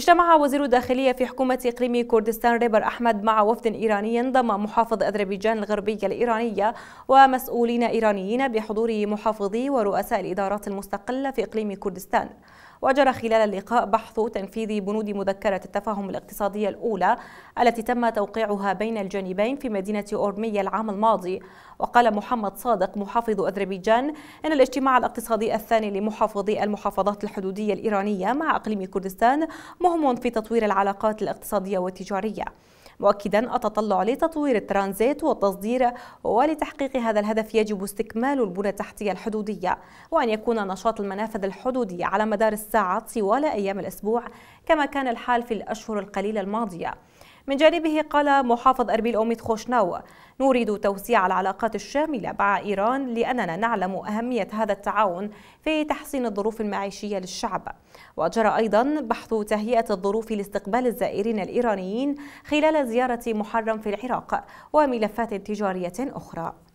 اجتمع وزير الداخلية في حكومة إقليم كردستان ريبر أحمد مع وفد إيراني ضم محافظ أذربيجان الغربية الإيرانية ومسؤولين إيرانيين بحضور محافظي ورؤساء الإدارات المستقلة في إقليم كردستان وجرى خلال اللقاء بحث تنفيذ بنود مذكرة التفاهم الاقتصادية الأولى التي تم توقيعها بين الجانبين في مدينة أورمية العام الماضي وقال محمد صادق محافظ أذربيجان أن الاجتماع الاقتصادي الثاني لمحافظي المحافظات الحدودية الإيرانية مع أقليم كردستان مهم مهم في تطوير العلاقات الاقتصادية والتجارية مؤكدا التطلع لتطوير الترانزيت والتصدير ولتحقيق هذا الهدف يجب استكمال البنى التحتية الحدودية وأن يكون نشاط المنافذ الحدودية على مدار الساعات طوال أيام الأسبوع كما كان الحال في الأشهر القليلة الماضية من جانبه قال محافظ أربيل أوميد خوشناو نريد توسيع العلاقات الشاملة مع إيران لأننا نعلم أهمية هذا التعاون في تحسين الظروف المعيشية للشعب وجرى أيضا بحث تهيئة الظروف لاستقبال الزائرين الإيرانيين خلال زيارة محرم في العراق وملفات تجارية أخرى